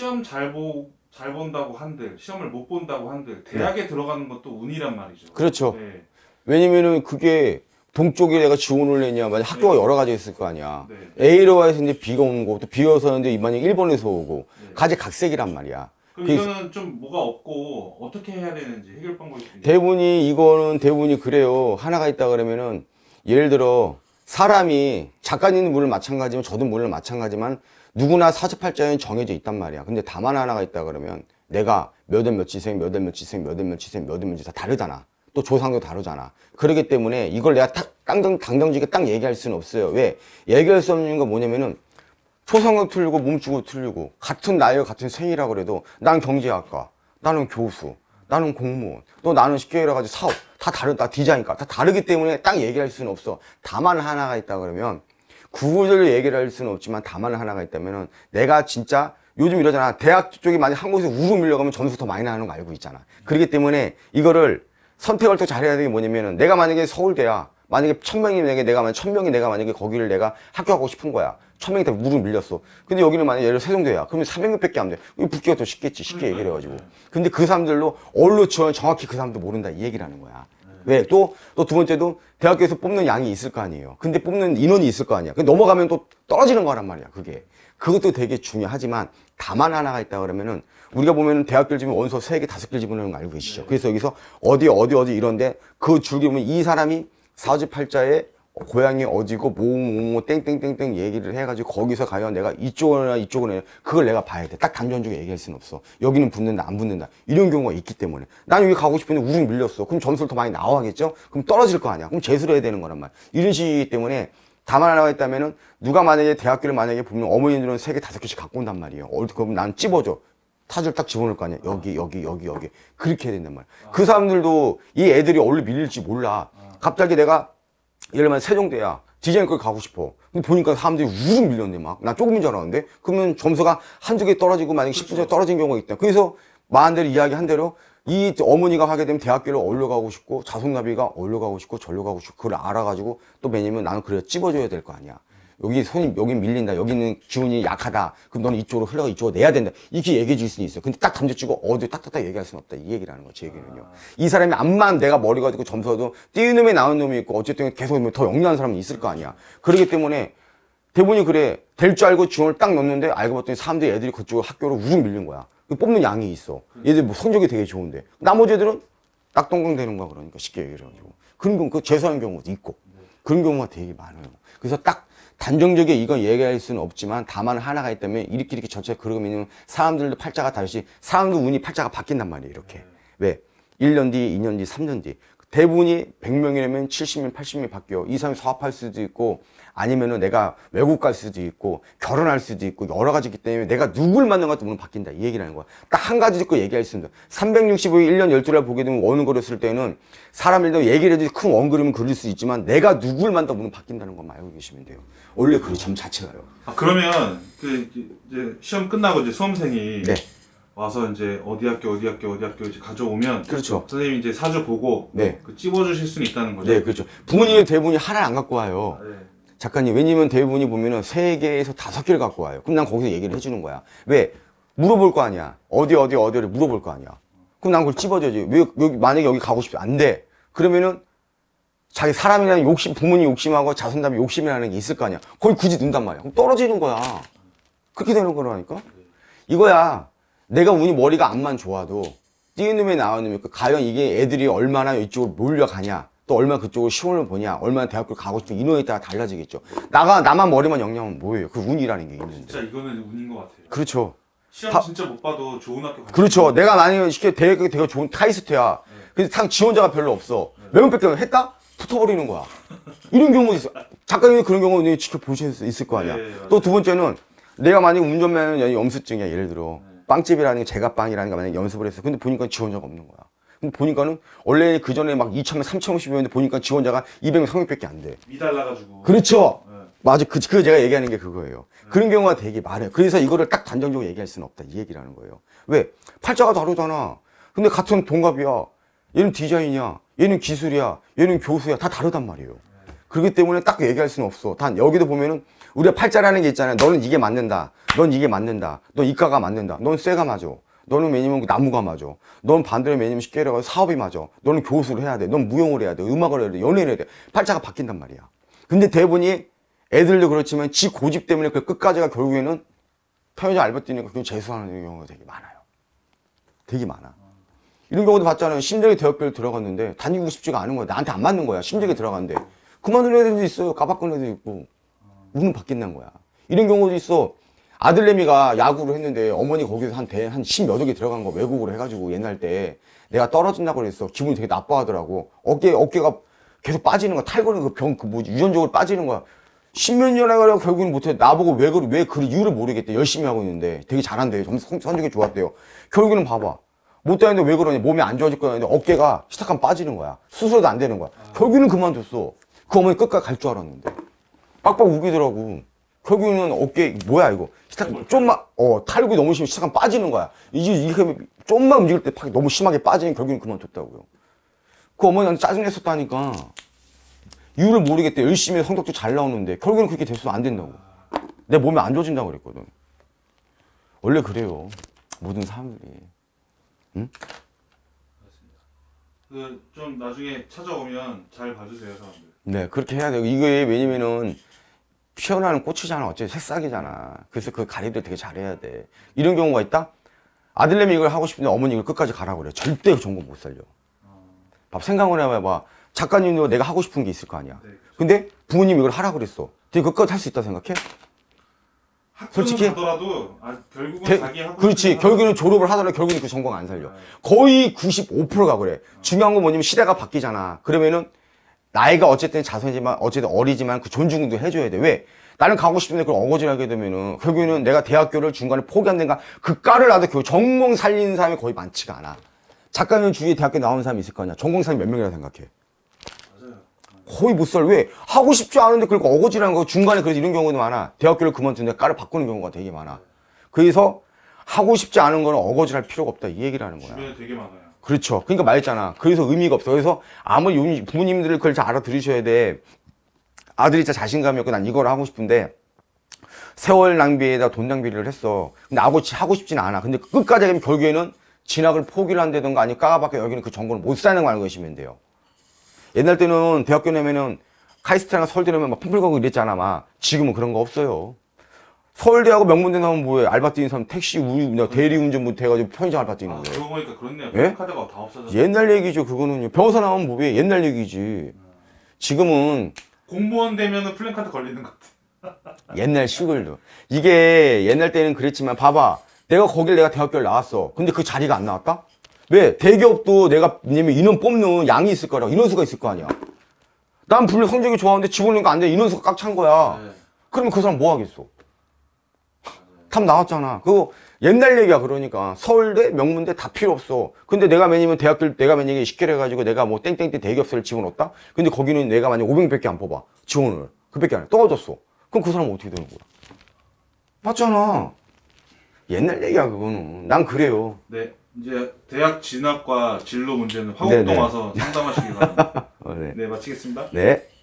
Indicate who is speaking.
Speaker 1: 시험 잘, 보, 잘 본다고 한들 시험을 못 본다고 한들 대학에 네. 들어가는 것도 운이란 말이죠. 그렇죠. 네. 왜냐면은 그게 동쪽에 내가 지원을 했냐 만약 네. 학교가 네. 여러 가지 있을 거 아니야 네. A로 와서 이제 B가 오는 거고 또 B여서 이제 만약 1번에서 오고 네. 가지 각색이란 말이야 그거는좀 뭐가 없고 어떻게 해야 되는지 해결 방법이 대부분이 이거는 대부분이 그래요 하나가 있다 그러면은 예를 들어 사람이 작가님 물론 마찬가지지 저도 물론 마찬가지만 누구나 사주팔자에는 정해져 있단 말이야. 근데 다만 하나가 있다 그러면 내가 몇월 며칠 생, 몇월 며칠 생, 몇월 며칠 생, 몇월 며칠 다 다르잖아. 또 조상도 다르잖아. 그러기 때문에 이걸 내가 딱당정 당당지게 딱 얘기할 수는 없어요. 왜? 얘기할 수 없는 건 뭐냐면은 초성은 틀리고 몸주고 틀리고 같은 나이와 같은 생이라 그래도 난 경제학과, 나는 교수, 나는 공무원, 또 나는 쉽게 얘기해가지고 사업 다 다르다 디자인과 다 다르기 때문에 딱 얘기할 수는 없어. 다만 하나가 있다 그러면 구구절로 얘기를 할 수는 없지만 다만 하나가 있다면은 내가 진짜 요즘 이러잖아. 대학 쪽이 만약 한국에서 우르 밀려가면 점수 더 많이 나는 거 알고 있잖아. 그렇기 때문에 이거를 선택을 또 잘해야 되는 게 뭐냐면은 내가 만약에 서울대야. 만약에 천명이 내가 내가 만약 천명이 내가 만약에 거기를 내가 학교 가고 싶은 거야. 천명이 다무르 밀렸어. 근데 여기는 만약에 예를 세종대야. 그러면 400명밖에 안 돼. 붙기가 더 쉽겠지. 쉽게 얘기를 해가지고. 근데 그 사람들로 얼로 지원 정확히 그 사람도 모른다 이 얘기라는 거야. 왜? 네, 또, 또 두 번째도 대학교에서 뽑는 양이 있을 거 아니에요. 근데 뽑는 인원이 있을 거 아니야. 그러니까 넘어가면 또 떨어지는 거란 말이야, 그게. 그것도 되게 중요하지만 다만 하나가 있다 그러면은 우리가 보면은 대학교를 지면 원서 세개 다섯 개집어넣 알고 계시죠. 네. 그래서 여기서 어디, 어디, 어디 이런데 그 줄기 보면 이 사람이 사주팔자에 고양이 어디고 뭐뭐 뭐, 뭐 땡땡땡땡 얘기를 해가지고 거기서 가연 내가 이쪽이나 이쪽으로 그걸 내가 봐야 돼. 딱단전 중에 얘기할 수는 없어. 여기는 붙는다 안 붙는다 이런 경우가 있기 때문에 난 여기 가고 싶은데 우중 밀렸어. 그럼 점수를 더 많이 나와야겠죠? 그럼 떨어질 거 아니야. 그럼 재수를 해야 되는 거란 말이야. 이런 식이기 때문에 다만 하나가있다면은 누가 만약에 대학교를 만약에 보면 어머니들은 세개 다섯 개씩 갖고 온단 말이에요. 어, 그럼 난 찝어줘. 타줄 딱 집어넣을 거 아니야. 여기, 여기, 여기, 여기. 그렇게 해야 된단 말이야. 그 사람들도 이 애들이 얼른 밀릴지 몰라. 갑자기 내가 예를 들면 세종대야 디자인과 가고 싶어 근데 보니까 사람들이 우르 밀렸네 막나 조금인 줄 알았는데 그러면 점수가 한두 개 떨어지고 만약에 그렇죠. 10분 전 떨어진 경우가 있다 그래서 마음대로 이야기한 대로 이 어머니가 하게 되면 대학교를 얼려 가고 싶고 자손나비가 얼려 가고 싶고 절로 가고 싶고 그걸 알아가지고 또왜냐면 나는 그래 야 찝어줘야 될 거 아니야 여기 손이 여기 밀린다 여기는 기운이 약하다 그럼 너는 이쪽으로 흘러가 이쪽으로 내야 된다 이렇게 얘기해 줄 수는 있어 요 근데 딱 던져치고 어디 딱딱딱 얘기할 수는 없다 이 얘기라는 거제 얘기는요 아... 이 사람이 암만 내가 머리가 지고 점수도 뛰는 놈이 나온 놈이 있고 어쨌든 계속 더 영리한 사람은 있을 거 아니야 그렇기 때문에 대본이 그래 될 줄 알고 지원을 딱 넣는데 알고 봤더니 사람들이 애들이 그쪽 학교로 우르 밀린 거야 그 뽑는 양이 있어 얘들 뭐 성적이 되게 좋은데 나머지 애들은 딱동강 되는 거야 그러니까 쉽게 얘기를 해가지고 그런 경우 그 재수하는 경우도 있고 그런 경우가 되게 많아요 그래서 딱 단정적에 이거 얘기할 수는 없지만 다만 하나가 있다면 이렇게 이렇게 전체 그러고 있는 사람들도 팔자가 다시 사람도 운이 팔자가 바뀐단 말이에요 이렇게 왜 1년 뒤, 2년 뒤, 3년 뒤 대부분이 100명이라면 70명, 80명이 바뀌어. 이 사람이 사업할 수도 있고, 아니면은 내가 외국 갈 수도 있고, 결혼할 수도 있고, 여러 가지기 있 때문에 내가 누굴 만나가도 물론 바뀐다. 이 얘기라는 거야. 딱 한 가지 듣고 얘기할 수 있습니다. 365일 1년 12달 보게 되면 원을그렸을 때는 사람들도 얘기를 해도 큰 원그림을 그릴 수 있지만 내가 누굴 만든도 물론 바뀐다는 것만 알고 계시면 돼요. 원래 그점 자체가요. 아, 그러면 그 이제 시험 끝나고 이제 수험생이 네. 와서 이제 어디 학교 어디 학교 어디 학교 이제 가져오면 그렇죠. 선생님 이제 사주 보고 네. 그 찝어주실 수는 있다는 거죠. 네, 그렇죠. 부모님은 대부분이 하나를 안 갖고 와요. 아, 네. 작가님, 왜냐면 대부분이 보면은 세 개에서 다섯 개를 갖고 와요. 그럼 난 거기서 얘기를 해주는 거야. 왜? 물어볼 거 아니야. 어디 어디 어디를 물어볼 거 아니야. 그럼 난 그걸 찝어줘야지. 왜 여기 만약에 여기 가고 싶지 안 돼. 그러면은 자기 사람이라는 욕심, 부모님 욕심하고 자손담이 욕심이라는 게 있을 거 아니야. 거기 굳이 둔단 말이야. 그럼 떨어지는 거야. 그렇게 되는 거라니까. 이거야. 내가 운이 머리가 안만 좋아도 뛰는 놈에 나오는 놈이 과연 이게 애들이 얼마나 이쪽으로 몰려가냐 또 얼마나 그쪽으로 시험을 보냐 얼마나 대학교 를 가고 싶은 인원에 따라 달라지겠죠 나가 나만 머리만 영리하면 뭐예요 그 운이라는 게 있는데 진짜 이거는 운인 것 같아요 그렇죠 시험 다, 진짜 못 봐도 좋은 학교 가 그렇죠 내가 만약에 시켜 대학교 되게 좋은 카이스트야 네. 근데 상 지원자가 별로 없어 네. 매운 뺏겨 했다? 붙어버리는 거야 이런 경우도 있어 작가님이 그런 경우 는 직접 보실 수 있을 거 아니야 네, 네 또두 번째는 내가 만약에 운전면허 염수증이야 예를 들어 네. 빵집이라는 게 제가 빵이라는 게 만약에 연습을 했어. 근데 보니까 지원자가 없는 거야. 근데 보니까는 원래 그 전에 막 2,000명, 3,000명이었는데 보니까 지원자가 200명, 300명밖에 안 돼. 미달라가지고. 그렇죠. 네. 맞아. 그, 그 제가 얘기하는 게 그거예요. 네. 그런 경우가 되게 많아요. 그래서 이거를 딱 단정적으로 얘기할 수는 없다. 이 얘기라는 거예요. 왜? 팔자가 다르잖아. 근데 같은 동갑이야. 얘는 디자인이야. 얘는 기술이야. 얘는 교수야. 다 다르단 말이에요. 네. 그렇기 때문에 딱 얘기할 수는 없어 단 여기도 보면은 우리가 팔자라는 게 있잖아요 너는 이게 맞는다 넌 이게 맞는다 넌 이과가 맞는다 넌 쇠가 맞아 너는 매니면 나무가 맞아 넌 반대로 매니면 쉽게 얘기해서 사업이 맞아 너는 교수를 해야 돼넌 무용을 해야 돼 음악을 해야 돼 연예인을 해야 돼 팔자가 바뀐단 말이야 근데 대부분이 애들도 그렇지만 지 고집 때문에 그 끝까지가 결국에는 편의점 알바 뛰니까 그냥 재수하는 경우가 되게 많아요 되게 많아 이런 경우도 봤잖아요 심정이 대학교를 들어갔는데 다니고 싶지가 않은 거야 나한테 안 맞는 거야 심정이 들어갔는데 그만둔 애들도 있어요. 가바꾼 애도 있고. 운은 바뀐다는 거야. 이런 경우도 있어. 아들내미가 야구를 했는데 어머니 거기서 한 대, 한 십몇 억이 들어간 거 외국으로 해가지고 옛날 때 내가 떨어진다고 그랬어. 기분이 되게 나빠하더라고. 어깨, 어깨가 계속 빠지는 거야. 탈거는 그 병, 그 뭐지, 유전적으로 빠지는 거야. 십몇 년 해가지고 결국엔 못해. 나보고 왜 그래, 왜 그래, 이유를 모르겠대. 열심히 하고 있는데. 되게 잘한대요. 점수 성적이 좋았대요. 결국에는 봐봐. 못 다니는데 왜 그러냐. 몸이 안 좋아질 거야. 근데 어깨가 시작하면 빠지는 거야. 수술도 안 되는 거야. 결국에는 그만뒀어. 그 어머니 끝까지 갈 줄 알았는데 빡빡 우기더라고 결국에는 어깨 뭐야 이거 시탁 좀만 어탈구 너무 심해 시탁 빠지는 거야 이제 이렇게 좀만 움직일 때 너무 심하게 빠지니 결국엔 그만뒀다고요 그 어머니한테 짜증냈었다니까 이유를 모르겠대 열심히 성적도 잘 나오는데 결국에는 그렇게 돼서도 안 된다고 내몸에안 좋아진다고 그랬거든 원래 그래요 모든 사람들이 응? 그좀 나중에 찾아오면 잘 봐주세요 사람들. 네 그렇게 해야 돼요. 이게 왜냐면은 피어나는 꽃이잖아 어째 새싹이잖아. 그래서 그가리도 되게 잘해야 돼. 이런 경우가 있다? 아들내미 이걸 하고 싶은데 어머니 이걸 끝까지 가라고 그래. 절대 전공 못 살려. 아. 밥 생각을 해봐. 작가님도 내가 하고 싶은 게 있을 거 아니야. 네, 그렇죠. 근데 부모님이 이걸 하라고 그랬어. 근데 끝까지할 수 있다 생각해? 솔직히 하더라도 아, 결국은 대, 자기 그렇지 결국에는 졸업을 하더라도 결국은 그 전공 안 살려 아. 거의 95%가 그래 중요한 건 뭐냐면 시대가 바뀌잖아 그러면은 나이가 어쨌든 자손이지만 어쨌든 어리지만 그 존중도 해줘야 돼 왜? 나는 가고 싶은데 그걸 어거지하게 되면은 결국에는 내가 대학교를 중간에 포기한 데가 그과를 나도 결국 전공 살리는 사람이 거의 많지가 않아 작가는 주위에 대학교 나온 사람이 있을 거 아니야 전공 사람이 몇 명이라 생각해 거의 못 살. 왜? 하고 싶지 않은데 그리고 그러니까 어거지라는 거 중간에 그래서 이런 경우도 많아. 대학교를 그만두는데 까를 바꾸는 경우가 되게 많아. 그래서 하고 싶지 않은 거는 어거지할 필요가 없다. 이 얘기를 하는 거야. 주변에 되게 많아요. 그렇죠. 그러니까 말했잖아. 그래서 의미가 없어. 그래서 아무리 부모님들을 그걸 잘 알아들으셔야 돼. 아들이 진짜 자신감이없고난 이걸 하고 싶은데 세월 낭비에다 돈 낭비를 했어. 근데 아고 하고 싶진 않아. 근데 끝까지 하면 결국에는 진학을 포기를 한다던가 아니 면 까밖에 여기는 그정보을못 사는 거 알고 계시면 돼요. 옛날 때는 대학교 내면은 카이스트랑 서울대 내면 막 핑플거고 이랬잖아 막 지금은 그런 거 없어요 서울대하고 명문대 나오면 뭐해 알바 뛰는 사람 택시 우유 대리운전 못 해가지고 편의점 알바 뛰는 거예요 아, 그러 보니까 그렇네요 예? 카드가 다 없어졌어 옛날 얘기죠 그거는요 변호사 나오면 뭐해 옛날 얘기지 지금은 공무원 되면은 플랜카드 걸리는 것 같아 옛날 시골도 이게 옛날 때는 그랬지만 봐봐 내가 거길 내가 대학교를 나왔어 근데 그 자리가 안 나왔다? 왜? 대기업도 내가 왜냐면 인원 뽑는 양이 있을 거라고 인원수가 있을 거 아니야. 난 분명 성적이 좋았는데 집어넣으니까 안 돼. 인원수가 꽉 찬 거야. 네. 그러면 그 사람 뭐 하겠어? 탑 나왔잖아. 그거 옛날 얘기야 그러니까 서울대 명문대 다 필요 없어 근데 내가 매니면 대학들 내가 매니게 1 0 해가지고 내가 뭐 땡땡땡 대기업체를 지원했다 근데 거기는 내가 만약 500밖에 안 뽑아 지원을 그밖에 안 떨어졌어 그럼 그 사람은 어떻게 되는 거야 맞잖아 옛날 얘기야 그거는 난 그래요 네. 이제 대학 진학과 진로 문제는 화곡동 네, 네. 와서 상담하시기 바랍니다. 어, 네. 네, 마치겠습니다. 네.